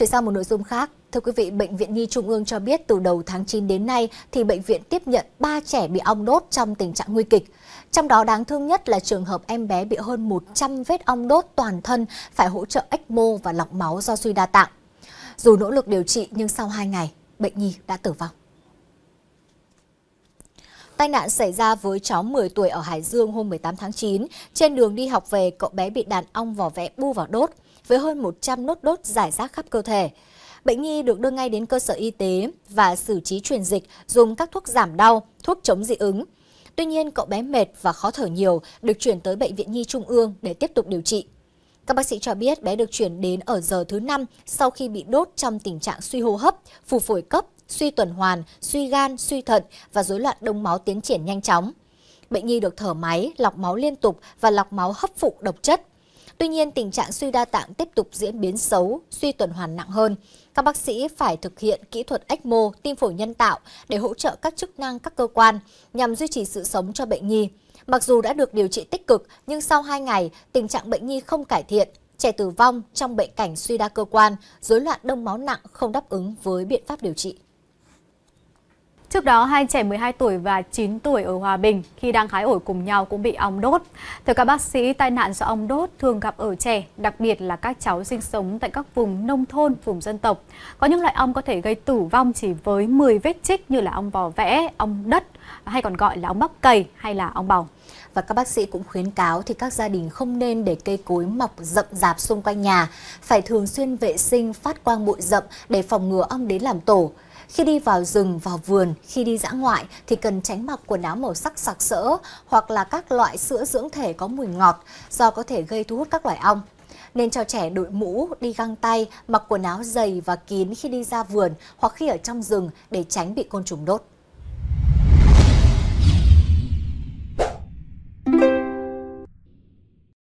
Chuyển sang một nội dung khác, thưa quý vị, Bệnh viện Nhi Trung ương cho biết từ đầu tháng 9 đến nay thì bệnh viện tiếp nhận 3 trẻ bị ong đốt trong tình trạng nguy kịch. Trong đó đáng thương nhất là trường hợp em bé bị hơn 100 vết ong đốt toàn thân phải hỗ trợ ECMO và lọc máu do suy đa tạng. Dù nỗ lực điều trị nhưng sau 2 ngày, bệnh nhi đã tử vong. Tai nạn xảy ra với cháu 10 tuổi ở Hải Dương hôm 18 tháng 9. Trên đường đi học về, cậu bé bị đàn ong vỏ vẽ bu vào đốt với hơn 100 nốt đốt giải rác khắp cơ thể. Bệnh nhi được đưa ngay đến cơ sở y tế và xử trí truyền dịch dùng các thuốc giảm đau, thuốc chống dị ứng. Tuy nhiên, cậu bé mệt và khó thở nhiều được chuyển tới Bệnh viện Nhi Trung ương để tiếp tục điều trị. Các bác sĩ cho biết bé được chuyển đến ở giờ thứ 5 sau khi bị đốt trong tình trạng suy hô hấp, phù phổi cấp, suy tuần hoàn, suy gan, suy thận và rối loạn đông máu tiến triển nhanh chóng. Bệnh nhi được thở máy, lọc máu liên tục và lọc máu hấp phụ độc chất. Tuy nhiên, tình trạng suy đa tạng tiếp tục diễn biến xấu, suy tuần hoàn nặng hơn. Các bác sĩ phải thực hiện kỹ thuật ECMO, tim phổi nhân tạo để hỗ trợ các chức năng các cơ quan nhằm duy trì sự sống cho bệnh nhi. Mặc dù đã được điều trị tích cực, nhưng sau 2 ngày, tình trạng bệnh nhi không cải thiện, trẻ tử vong trong bệnh cảnh suy đa cơ quan, rối loạn đông máu nặng không đáp ứng với biện pháp điều trị. Trước đó, hai trẻ 12 tuổi và 9 tuổi ở Hòa Bình khi đang hái ổi cùng nhau cũng bị ong đốt. Theo các bác sĩ, tai nạn do ong đốt thường gặp ở trẻ, đặc biệt là các cháu sinh sống tại các vùng nông thôn, vùng dân tộc. Có những loại ong có thể gây tử vong chỉ với 10 vết chích như là ong vò vẽ, ong đất hay còn gọi là ong bắp cày hay là ong bầu. Và các bác sĩ cũng khuyến cáo thì các gia đình không nên để cây cối mọc rậm rạp xung quanh nhà, phải thường xuyên vệ sinh phát quang bụi rậm để phòng ngừa ong đến làm tổ. Khi đi vào rừng, vào vườn, khi đi dã ngoại thì cần tránh mặc quần áo màu sắc sặc sỡ hoặc là các loại sữa dưỡng thể có mùi ngọt do có thể gây thu hút các loài ong. Nên cho trẻ đội mũ, đi găng tay, mặc quần áo dày và kín khi đi ra vườn hoặc khi ở trong rừng để tránh bị côn trùng đốt.